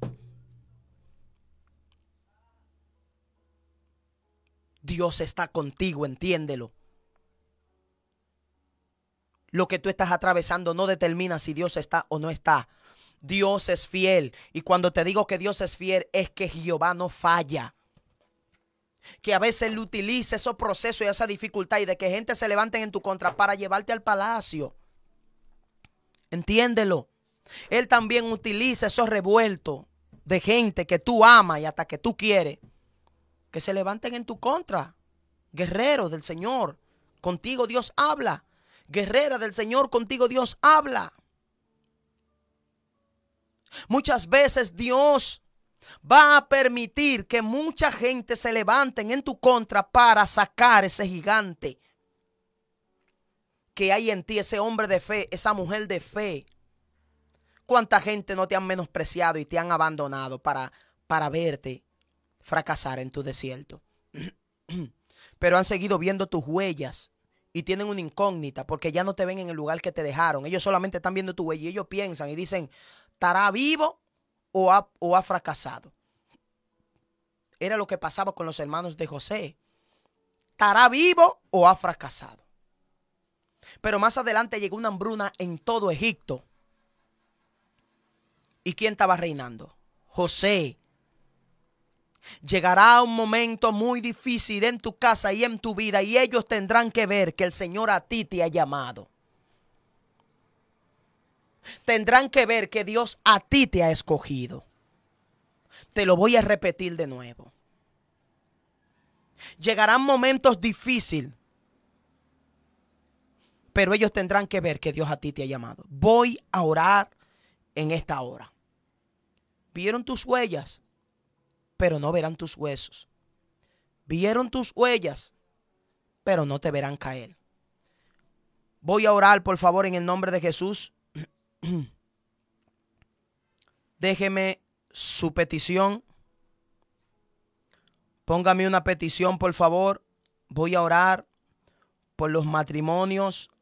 Dios está contigo, entiéndelo. Lo que tú estás atravesando no determina si Dios está o no está. Dios es fiel. Y cuando te digo que Dios es fiel, es que Jehová no falla. Que a veces Él utiliza esos procesos y esa dificultad y de que gente se levanten en tu contra para llevarte al palacio. Entiéndelo. Él también utiliza esos revueltos de gente que tú amas y hasta que tú quieres. Que se levanten en tu contra. Guerrero del Señor, contigo Dios habla. Guerrera del Señor, contigo Dios habla. Muchas veces Dios va a permitir que mucha gente se levanten en tu contra para sacar ese gigante que hay en ti, ese hombre de fe, esa mujer de fe. ¿Cuánta gente no te han menospreciado y te han abandonado para, para verte fracasar en tu desierto? Pero han seguido viendo tus huellas y tienen una incógnita porque ya no te ven en el lugar que te dejaron. Ellos solamente están viendo tu huella y ellos piensan y dicen, ¿Estará vivo o ha, fracasado? Era lo que pasaba con los hermanos de José. ¿Estará vivo o ha fracasado? Pero más adelante llegó una hambruna en todo Egipto. ¿Y quién estaba reinando? José. Llegará un momento muy difícil en tu casa y en tu vida y ellos tendrán que ver que el Señor a ti te ha llamado tendrán que ver que Dios a ti te ha escogido. Te lo voy a repetir de nuevo. Llegarán momentos difíciles, pero ellos tendrán que ver que Dios a ti te ha llamado. Voy a orar en esta hora. Vieron tus huellas, pero no verán tus huesos. Vieron tus huellas, pero no te verán caer. Voy a orar, por favor, en el nombre de Jesús. Déjeme su petición. Póngame una petición, por favor. Voy a orar por los matrimonios.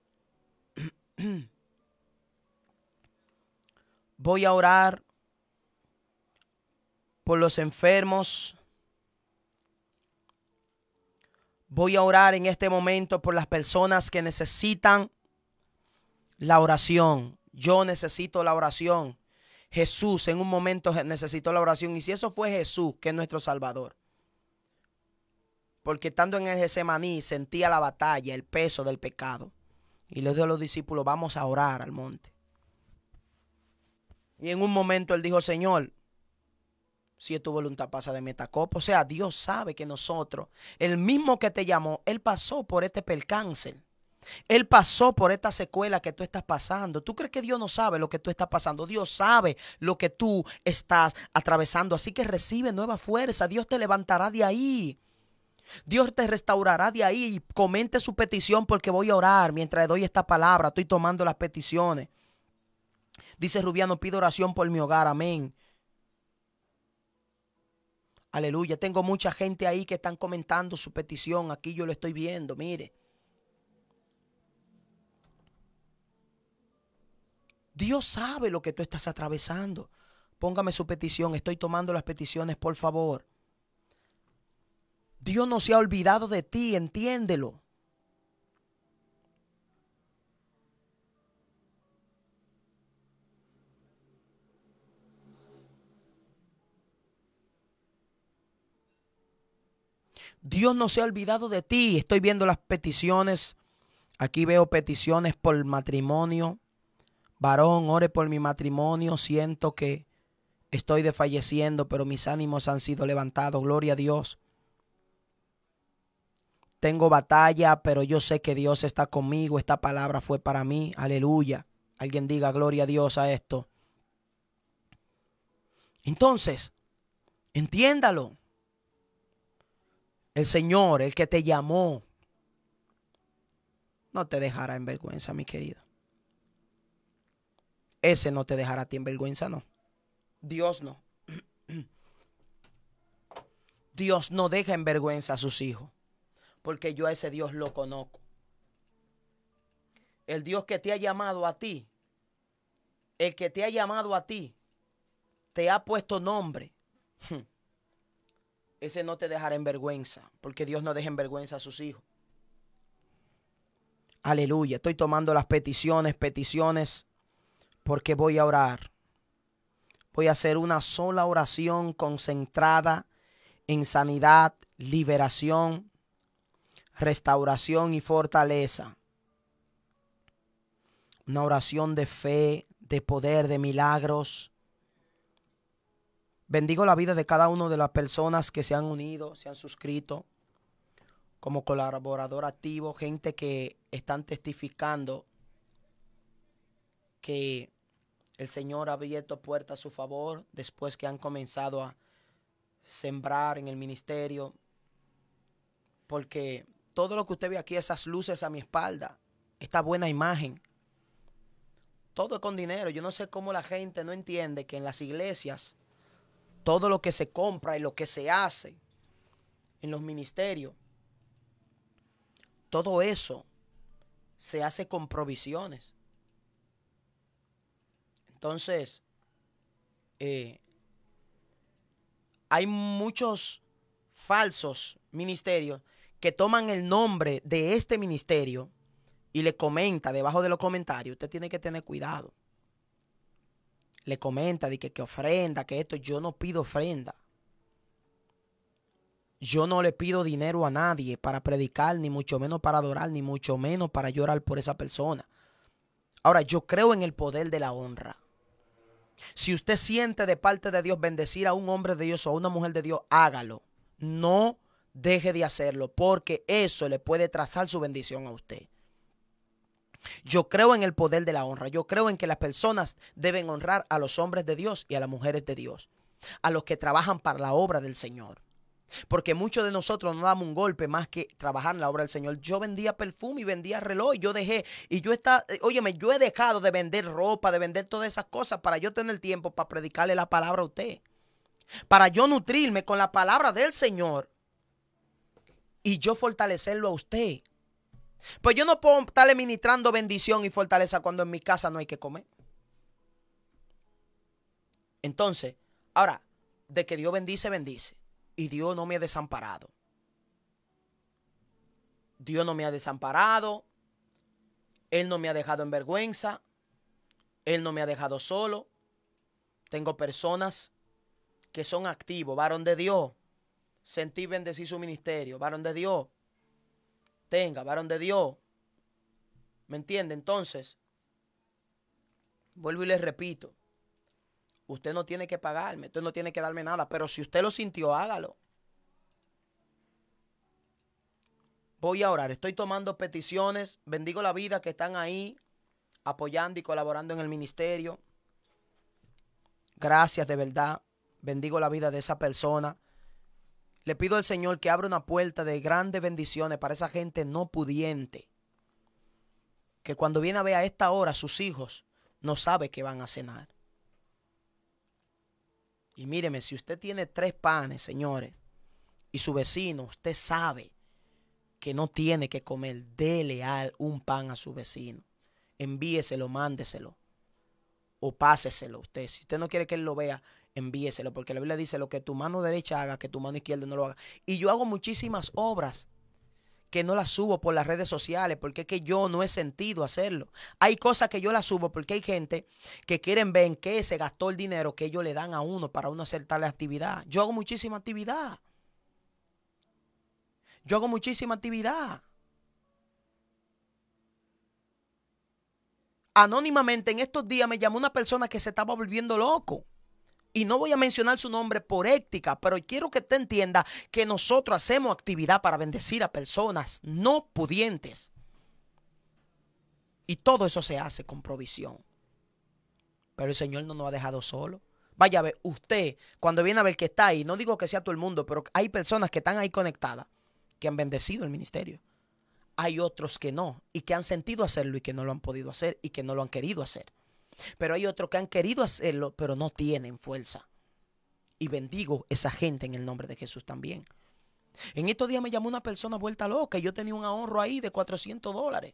Voy a orar por los enfermos. Voy a orar en este momento por las personas que necesitan la oración. Yo necesito la oración. Jesús en un momento necesitó la oración. Y si eso fue Jesús, que es nuestro Salvador. Porque estando en el Getsemaní sentía la batalla, el peso del pecado. Y le dijo a los discípulos, vamos a orar al monte. Y en un momento él dijo, Señor, si es tu voluntad pasa de Metacopo. O sea, Dios sabe que nosotros, el mismo que te llamó, él pasó por este percáncer. Él pasó por esta secuela que tú estás pasando. ¿Tú crees que Dios no sabe lo que tú estás pasando? Dios sabe lo que tú estás atravesando. Así que recibe nueva fuerza. Dios te levantará de ahí. Dios te restaurará de ahí. Comente su petición porque voy a orar mientras le doy esta palabra. Estoy tomando las peticiones. Dice Rubiano, pido oración por mi hogar. Amén. Aleluya. Tengo mucha gente ahí que están comentando su petición. Aquí yo lo estoy viendo. Mire. Dios sabe lo que tú estás atravesando. Póngame su petición. Estoy tomando las peticiones, por favor. Dios no se ha olvidado de ti, entiéndelo. Dios no se ha olvidado de ti. Estoy viendo las peticiones. Aquí veo peticiones por matrimonio, varón, ore por mi matrimonio, siento que estoy desfalleciendo, pero mis ánimos han sido levantados, gloria a Dios. Tengo batalla, pero yo sé que Dios está conmigo, esta palabra fue para mí, aleluya. Alguien diga gloria a Dios a esto. Entonces, entiéndalo. El Señor, el que te llamó, no te dejará en vergüenza, mi querido. Ese no te dejará a ti en vergüenza, no. Dios no. Dios no deja en vergüenza a sus hijos, porque yo a ese Dios lo conozco. El Dios que te ha llamado a ti, el que te ha llamado a ti, te ha puesto nombre. Ese no te dejará en vergüenza, porque Dios no deja en vergüenza a sus hijos. Aleluya, estoy tomando las peticiones, peticiones porque voy a orar. Voy a hacer una sola oración concentrada en sanidad, liberación, restauración y fortaleza. Una oración de fe, de poder, de milagros. Bendigo la vida de cada una de las personas que se han unido, se han suscrito como colaborador activo, gente que están testificando que el Señor ha abierto puertas a su favor después que han comenzado a sembrar en el ministerio. Porque todo lo que usted ve aquí, esas luces a mi espalda, esta buena imagen, todo es con dinero. Yo no sé cómo la gente no entiende que en las iglesias todo lo que se compra y lo que se hace en los ministerios, todo eso se hace con provisiones. Entonces, eh, hay muchos falsos ministerios que toman el nombre de este ministerio y le comenta debajo de los comentarios. Usted tiene que tener cuidado. Le comenta de que, que ofrenda, que esto. Yo no pido ofrenda. Yo no le pido dinero a nadie para predicar, ni mucho menos para adorar, ni mucho menos para llorar por esa persona. Ahora, yo creo en el poder de la honra. Si usted siente de parte de Dios bendecir a un hombre de Dios o a una mujer de Dios, hágalo. No deje de hacerlo porque eso le puede trazar su bendición a usted. Yo creo en el poder de la honra. Yo creo en que las personas deben honrar a los hombres de Dios y a las mujeres de Dios, a los que trabajan para la obra del Señor. Porque muchos de nosotros no damos un golpe más que trabajar en la obra del Señor. Yo vendía perfume y vendía reloj, yo dejé, y yo está, eh, óyeme, yo he dejado de vender ropa, de vender todas esas cosas para yo tener tiempo para predicarle la palabra a usted. Para yo nutrirme con la palabra del Señor y yo fortalecerlo a usted. Pues yo no puedo estarle ministrando bendición y fortaleza cuando en mi casa no hay que comer. Entonces, ahora, de que Dios bendice, bendice y Dios no me ha desamparado. Dios no me ha desamparado. Él no me ha dejado en vergüenza. Él no me ha dejado solo. Tengo personas que son activos. Varón de Dios. Sentí bendecir su ministerio. Varón de Dios. Tenga, varón de Dios. ¿Me entiende? Entonces, vuelvo y les repito. Usted no tiene que pagarme, usted no tiene que darme nada, pero si usted lo sintió, hágalo. Voy a orar, estoy tomando peticiones, bendigo la vida que están ahí apoyando y colaborando en el ministerio. Gracias de verdad, bendigo la vida de esa persona. Le pido al Señor que abra una puerta de grandes bendiciones para esa gente no pudiente. Que cuando viene a ver a esta hora sus hijos, no sabe que van a cenar. Y míreme, si usted tiene tres panes, señores, y su vecino, usted sabe que no tiene que comer, de leal un pan a su vecino. Envíeselo, mándeselo. O páseselo usted. Si usted no quiere que él lo vea, envíeselo. Porque la Biblia dice lo que tu mano derecha haga, que tu mano izquierda no lo haga. Y yo hago muchísimas obras que no las subo por las redes sociales porque es que yo no he sentido hacerlo. Hay cosas que yo las subo porque hay gente que quieren ver en qué se gastó el dinero que ellos le dan a uno para uno hacer tal actividad. Yo hago muchísima actividad. Yo hago muchísima actividad. Anónimamente en estos días me llamó una persona que se estaba volviendo loco y no voy a mencionar su nombre por ética, pero quiero que te entienda que nosotros hacemos actividad para bendecir a personas no pudientes. Y todo eso se hace con provisión. Pero el Señor no nos ha dejado solo. Vaya a ver, usted, cuando viene a ver que está ahí, no digo que sea todo el mundo, pero hay personas que están ahí conectadas, que han bendecido el ministerio. Hay otros que no, y que han sentido hacerlo y que no lo han podido hacer y que no lo han querido hacer. Pero hay otros que han querido hacerlo, pero no tienen fuerza. Y bendigo esa gente en el nombre de Jesús también. En estos días me llamó una persona vuelta loca y yo tenía un ahorro ahí de 400 dólares.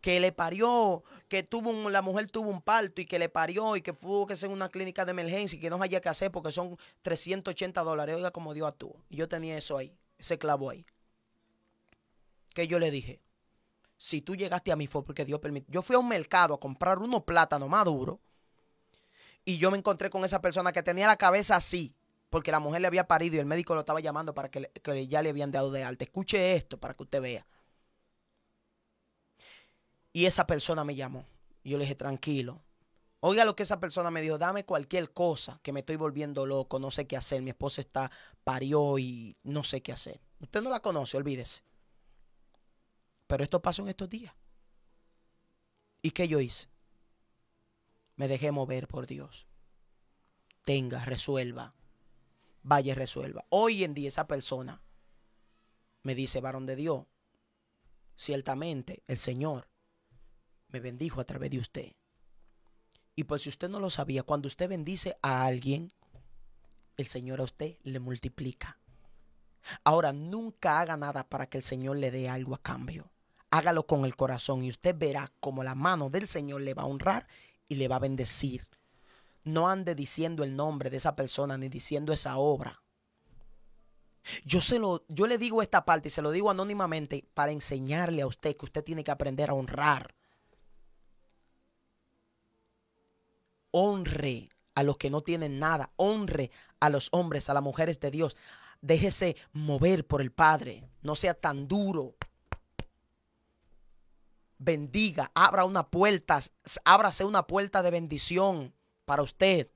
Que le parió, que tuvo la mujer tuvo un parto y que le parió y que fue que en una clínica de emergencia y que no haya qué hacer porque son 380 dólares. Oiga, como Dios actuó Y yo tenía eso ahí, ese clavo ahí. Que yo le dije, si tú llegaste a mí fue porque Dios permitió. Yo fui a un mercado a comprar unos plátanos maduros y yo me encontré con esa persona que tenía la cabeza así, porque la mujer le había parido y el médico lo estaba llamando para que, ya le habían dado de alta. Escuche esto para que usted vea. Y esa persona me llamó. Yo le dije, tranquilo. Oiga lo que esa persona me dijo, dame cualquier cosa, que me estoy volviendo loco, no sé qué hacer, mi esposa está parió y no sé qué hacer. Usted no la conoce, olvídese. Pero esto pasó en estos días. ¿Y qué yo hice? Me dejé mover por Dios. Tenga, resuelva. Vaya, resuelva. Hoy en día esa persona me dice, varón de Dios, ciertamente el Señor me bendijo a través de usted. Y por si usted no lo sabía, cuando usted bendice a alguien, el Señor a usted le multiplica. Ahora, nunca haga nada para que el Señor le dé algo a cambio hágalo con el corazón y usted verá como la mano del Señor le va a honrar y le va a bendecir. No ande diciendo el nombre de esa persona ni diciendo esa obra. Yo, se lo, yo le digo esta parte y se lo digo anónimamente para enseñarle a usted que usted tiene que aprender a honrar. Honre a los que no tienen nada. Honre a los hombres, a las mujeres de Dios. Déjese mover por el Padre. No sea tan duro bendiga, abra una puerta, ábrase una puerta de bendición para usted,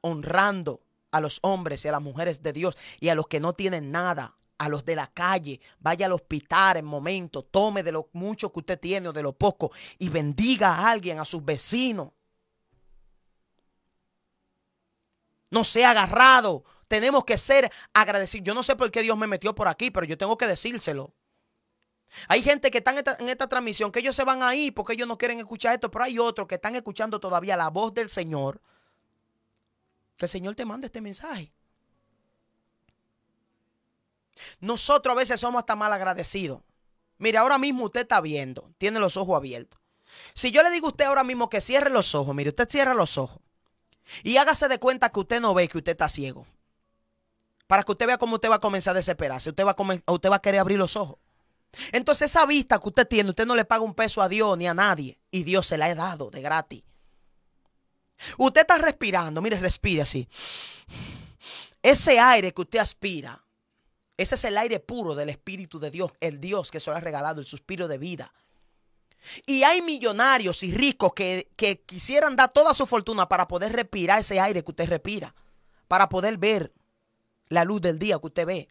honrando a los hombres y a las mujeres de Dios y a los que no tienen nada, a los de la calle, vaya al hospital en momento, tome de lo mucho que usted tiene o de lo poco y bendiga a alguien, a sus vecinos. No sea agarrado. Tenemos que ser agradecidos. Yo no sé por qué Dios me metió por aquí, pero yo tengo que decírselo. Hay gente que están en, esta, transmisión que ellos se van ahí porque ellos no quieren escuchar esto, pero hay otros que están escuchando todavía la voz del Señor. Que el Señor te manda este mensaje. Nosotros a veces somos hasta mal agradecidos. Mire, ahora mismo usted está viendo, tiene los ojos abiertos. Si yo le digo a usted ahora mismo que cierre los ojos, mire, usted cierra los ojos y hágase de cuenta que usted no ve que usted está ciego. Para que usted vea cómo usted va a comenzar a desesperarse, usted va a, usted va a querer abrir los ojos. Entonces esa vista que usted tiene, usted no le paga un peso a Dios ni a nadie. Y Dios se la ha dado de gratis. Usted está respirando, mire, respire así. Ese aire que usted aspira, ese es el aire puro del Espíritu de Dios, el Dios que se lo ha regalado el suspiro de vida. Y hay millonarios y ricos que, que quisieran dar toda su fortuna para poder respirar ese aire que usted respira, para poder ver la luz del día que usted ve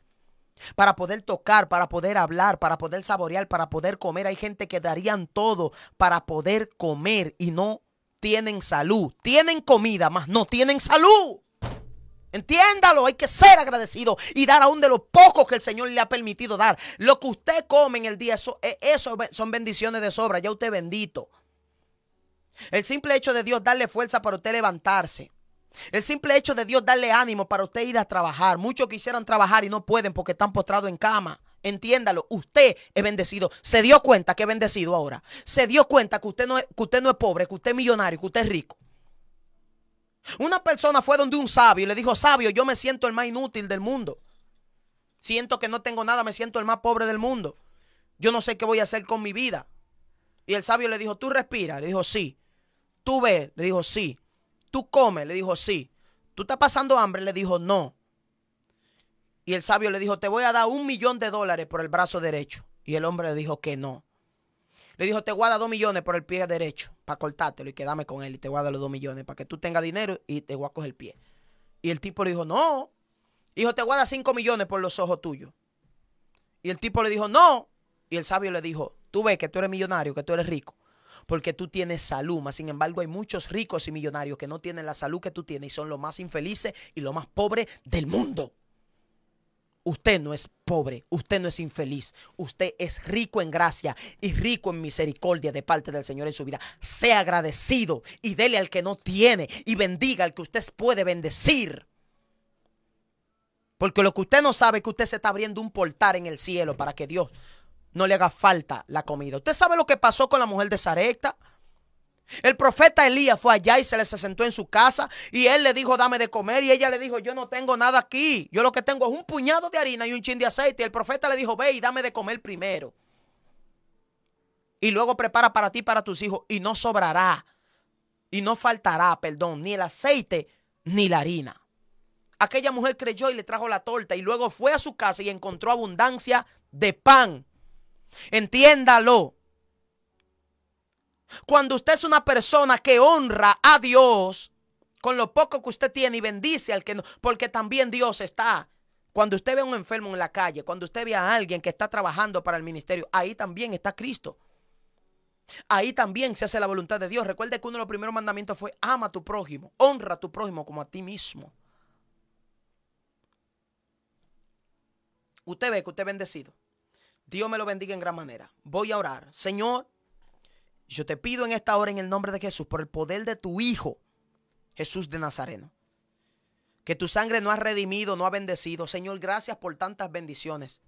para poder tocar, para poder hablar, para poder saborear, para poder comer. Hay gente que darían todo para poder comer y no tienen salud. Tienen comida, mas no tienen salud. Entiéndalo, hay que ser agradecido y dar aún de lo poco que el Señor le ha permitido dar. Lo que usted come en el día, eso, eh, eso son bendiciones de sobra, ya usted bendito. El simple hecho de Dios darle fuerza para usted levantarse el simple hecho de Dios darle ánimo para usted ir a trabajar. Muchos quisieran trabajar y no pueden porque están postrados en cama. Entiéndalo, usted es bendecido. Se dio cuenta que es bendecido ahora. Se dio cuenta que usted no es, usted no es pobre, que usted es millonario, que usted es rico. Una persona fue donde un sabio y le dijo, sabio, yo me siento el más inútil del mundo. Siento que no tengo nada, me siento el más pobre del mundo. Yo no sé qué voy a hacer con mi vida. Y el sabio le dijo, ¿tú respiras? Le dijo, sí. ¿Tú ves? Le dijo, sí. ¿tú comes? Le dijo, sí. ¿Tú estás pasando hambre? Le dijo, no. Y el sabio le dijo, te voy a dar un millón de dólares por el brazo derecho. Y el hombre le dijo que no. Le dijo, te voy a dos millones por el pie derecho para cortártelo y quedarme con él y te voy los dos millones para que tú tengas dinero y te voy a coger el pie. Y el tipo le dijo, no. Hijo, te voy a cinco millones por los ojos tuyos. Y el tipo le dijo, no. Y el sabio le dijo, tú ves que tú eres millonario, que tú eres rico porque tú tienes salud. Mas, sin embargo, hay muchos ricos y millonarios que no tienen la salud que tú tienes y son los más infelices y los más pobres del mundo. Usted no es pobre, usted no es infeliz, usted es rico en gracia y rico en misericordia de parte del Señor en su vida. Sea agradecido y dele al que no tiene y bendiga al que usted puede bendecir. Porque lo que usted no sabe es que usted se está abriendo un portal en el cielo para que Dios no le haga falta la comida. ¿Usted sabe lo que pasó con la mujer de Sarepta? El profeta Elías fue allá y se le sentó en su casa y él le dijo, dame de comer. Y ella le dijo, yo no tengo nada aquí. Yo lo que tengo es un puñado de harina y un chin de aceite. Y el profeta le dijo, ve y dame de comer primero. Y luego prepara para ti, para tus hijos. Y no sobrará. Y no faltará, perdón, ni el aceite ni la harina. Aquella mujer creyó y le trajo la torta. Y luego fue a su casa y encontró abundancia de pan Entiéndalo. Cuando usted es una persona que honra a Dios con lo poco que usted tiene y bendice al que no, porque también Dios está. Cuando usted ve a un enfermo en la calle, cuando usted ve a alguien que está trabajando para el ministerio, ahí también está Cristo. Ahí también se hace la voluntad de Dios. Recuerde que uno de los primeros mandamientos fue ama a tu prójimo, honra a tu prójimo como a ti mismo. Usted ve que usted es bendecido. Dios me lo bendiga en gran manera. Voy a orar. Señor, yo te pido en esta hora, en el nombre de Jesús, por el poder de tu Hijo, Jesús de Nazareno, que tu sangre no ha redimido, no ha bendecido. Señor, gracias por tantas bendiciones.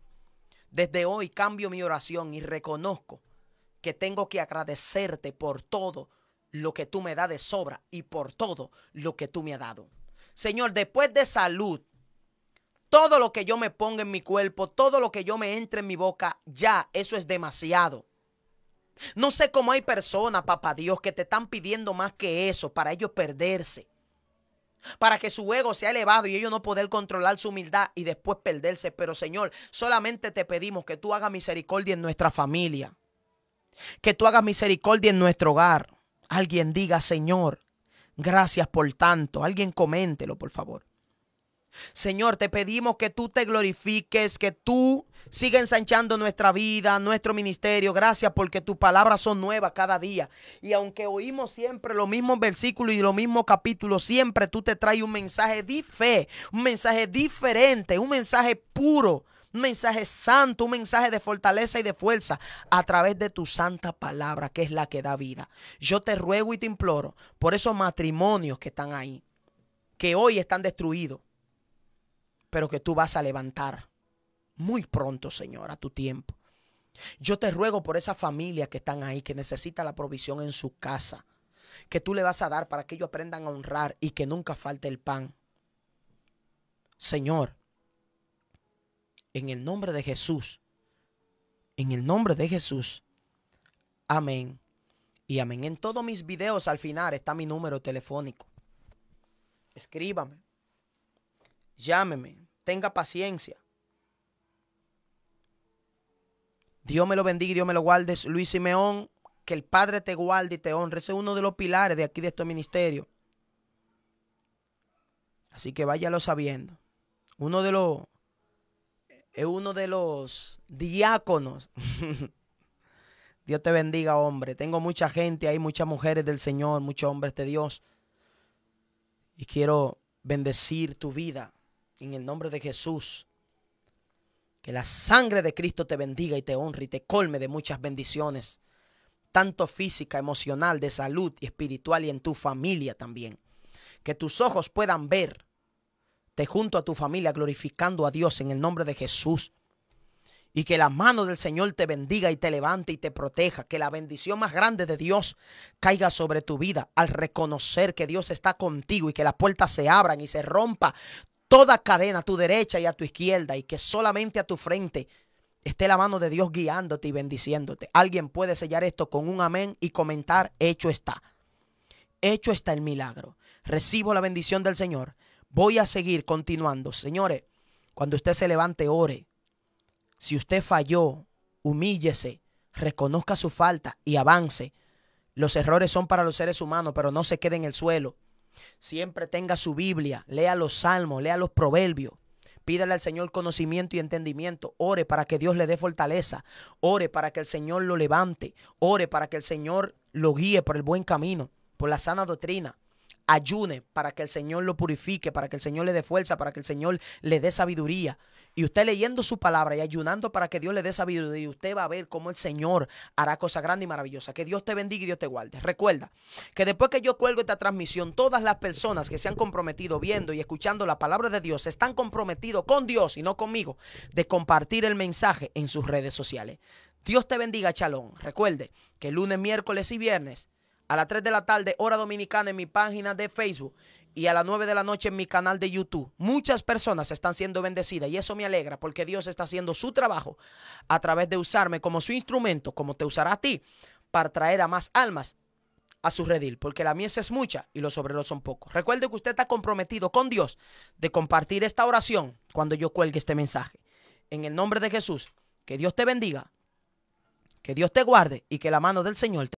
Desde hoy cambio mi oración y reconozco que tengo que agradecerte por todo lo que tú me das de sobra y por todo lo que tú me has dado. Señor, después de salud, todo lo que yo me ponga en mi cuerpo, todo lo que yo me entre en mi boca, ya, eso es demasiado. No sé cómo hay personas, papá Dios, que te están pidiendo más que eso para ellos perderse. Para que su ego sea elevado y ellos no poder controlar su humildad y después perderse. Pero Señor, solamente te pedimos que tú hagas misericordia en nuestra familia. Que tú hagas misericordia en nuestro hogar. Alguien diga, Señor, gracias por tanto. Alguien coméntelo, por favor. Señor, te pedimos que tú te glorifiques, que tú sigas ensanchando nuestra vida, nuestro ministerio. Gracias porque tus palabras son nuevas cada día. Y aunque oímos siempre los mismos versículos y los mismos capítulos, siempre tú te traes un mensaje de fe, un mensaje diferente, un mensaje puro, un mensaje santo, un mensaje de fortaleza y de fuerza a través de tu santa palabra, que es la que da vida. Yo te ruego y te imploro por esos matrimonios que están ahí, que hoy están destruidos pero que tú vas a levantar muy pronto, Señor, a tu tiempo. Yo te ruego por esa familia que están ahí, que necesita la provisión en su casa, que tú le vas a dar para que ellos aprendan a honrar y que nunca falte el pan. Señor, en el nombre de Jesús, en el nombre de Jesús, amén y amén. En todos mis videos al final está mi número telefónico. Escríbame. Llámeme, tenga paciencia. Dios me lo bendiga y Dios me lo guarde. Luis Simeón, que el Padre te guarde y te honre. Ese es uno de los pilares de aquí de este ministerio. Así que váyalo sabiendo. Uno de los es uno de los diáconos. Dios te bendiga, hombre. Tengo mucha gente hay muchas mujeres del Señor, muchos hombres de Dios. Y quiero bendecir tu vida en el nombre de Jesús. Que la sangre de Cristo te bendiga y te honre y te colme de muchas bendiciones, tanto física, emocional, de salud y espiritual y en tu familia también. Que tus ojos puedan ver, te junto a tu familia glorificando a Dios en el nombre de Jesús. Y que la mano del Señor te bendiga y te levante y te proteja. Que la bendición más grande de Dios caiga sobre tu vida al reconocer que Dios está contigo y que las puertas se abran y se rompa toda cadena a tu derecha y a tu izquierda y que solamente a tu frente esté la mano de Dios guiándote y bendiciéndote. Alguien puede sellar esto con un amén y comentar, hecho está. Hecho está el milagro. Recibo la bendición del Señor. Voy a seguir continuando. Señores, cuando usted se levante, ore. Si usted falló, humíllese, reconozca su falta y avance. Los errores son para los seres humanos, pero no se quede en el suelo. Siempre tenga su Biblia, lea los salmos, lea los proverbios. Pídale al Señor conocimiento y entendimiento. Ore para que Dios le dé fortaleza. Ore para que el Señor lo levante. Ore para que el Señor lo guíe por el buen camino, por la sana doctrina. Ayune para que el Señor lo purifique, para que el Señor le dé fuerza, para que el Señor le dé sabiduría. Y usted leyendo su palabra y ayunando para que Dios le dé sabiduría, usted va a ver cómo el Señor hará cosas grandes y maravillosas. Que Dios te bendiga y Dios te guarde. Recuerda que después que yo cuelgo esta transmisión, todas las personas que se han comprometido viendo y escuchando la palabra de Dios están comprometidos con Dios y no conmigo de compartir el mensaje en sus redes sociales. Dios te bendiga, Chalón. Recuerde que lunes, miércoles y viernes a las 3 de la tarde, hora dominicana, en mi página de Facebook y a las 9 de la noche en mi canal de YouTube. Muchas personas están siendo bendecidas y eso me alegra porque Dios está haciendo su trabajo a través de usarme como su instrumento, como te usará a ti, para traer a más almas a su redil, porque la mies es mucha y los obreros son pocos. Recuerde que usted está comprometido con Dios de compartir esta oración cuando yo cuelgue este mensaje. En el nombre de Jesús, que Dios te bendiga, que Dios te guarde y que la mano del Señor te